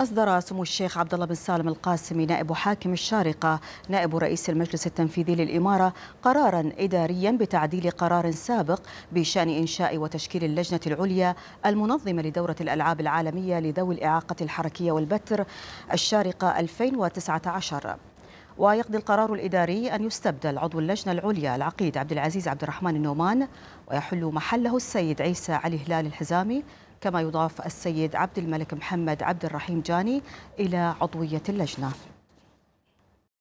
أصدر سمو الشيخ عبد الله بن سالم القاسمي نائب حاكم الشارقة نائب رئيس المجلس التنفيذي للإمارة قرارا إداريا بتعديل قرار سابق بشأن إنشاء وتشكيل اللجنة العليا المنظمة لدورة الألعاب العالمية لذوي الإعاقة الحركية والبتر الشارقة 2019 ويقضي القرار الإداري أن يستبدل عضو اللجنة العليا العقيد عبد العزيز عبد الرحمن النومان ويحل محله السيد عيسى علي هلال الحزامي كما يضاف السيد عبد الملك محمد عبد الرحيم جاني إلى عضوية اللجنة